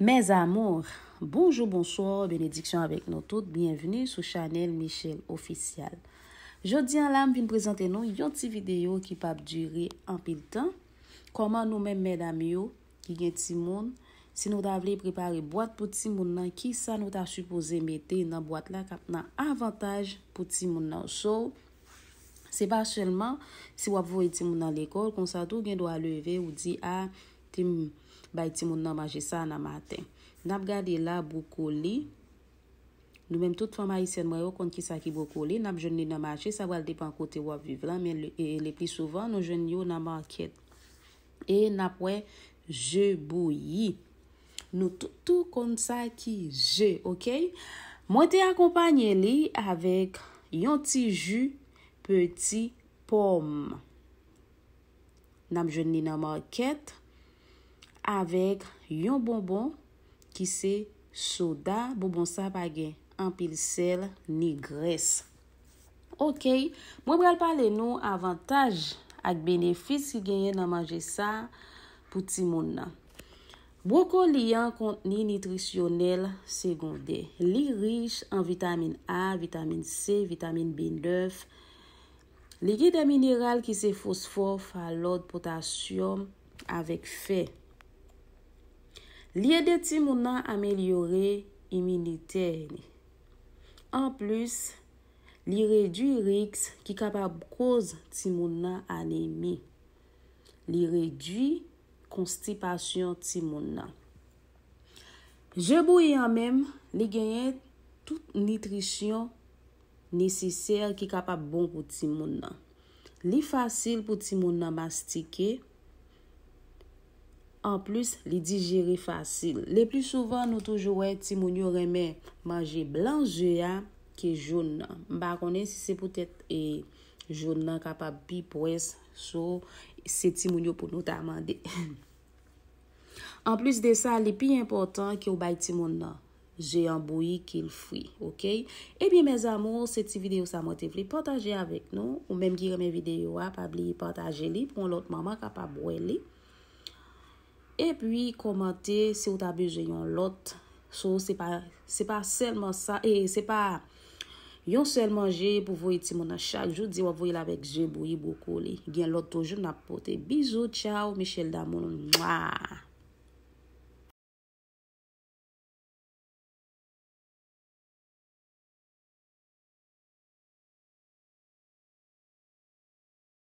Mez amour, bonjou, bonsoir, benediksyon avek nou tout, bienveni sou chanel Michel Oficial. Jodi an lam, vin prezante nou yon ti video ki pap dure an pil tan. Koman nou men medam yo ki gen ti moun, si nou ta vle prepare boate pou ti moun nan, ki sa nou ta supose mete nan boate la kap nan avantaj pou ti moun nan. So, se pa chelman, si wap vwe ti moun nan l'ekol, konsa tou gen do a leve ou di a... Ah, Tim bay ti moun nan maje sa nan maten. Nap gade la boukoli. Nou menm tout fama isen mwayo kon ki sa ki boukoli. Nap jen ni nan maje. Sa wal depan kote wap vivlan. Men le e, pi souvan nou jen yo nan market. E nap we je bouyi. Nou tout kon sa ki je. Mwen te akopanyen li avik yon ti ju peti pom. Nap jen ni nan market. Avèk yon bonbon ki se soda, bonbon sa bagè, an pil sel ni gres. Ok, mwen bral pale nou avantaj ak benefis ki genyen nan manje sa pou ti moun nan. Brokol li an kont ni nitrisyonel segondè. Li rich an vitamine A, vitamine C, vitamine B9. Li gè da mineral ki se fosfor, falod, potasyon, avèk fè. Liye de ti moun nan amelyore iminitey ni. An plus, li redwi riks ki kapab kouz ti moun nan anemi. Li redwi konstipasyon ti moun nan. Jebouye anmen, li genye tout nitrisyon nisisey ki kapab bon pou ti moun nan. Li fasil pou ti moun nan mastikey. En plus, li digere fasil. Le plus souvan nou toujouè ti moun yo remè manje blan zya ki joun nan. Mba konen si se poutet e joun nan kapap bi pwes so se ti moun yo pou nou ta amande. En plus de sa, li pi important ki ou bay ti moun nan. Zye yon bouye ki l fwi. E bi mes amour, se ti video sa mwotev li potaje avèk nou. Ou mbèm ki remè video ap ap li potaje li pou lout maman kapap bwè li. E pi komante se ou ta beze yon lot. So se pa se pa selman sa. E se pa yon selman je pou voye ti moun achak. Jou di wap voye la vek je bouye boko li. Gen lot tojou na pote. Bizou. Tchau. Michelle Damoun.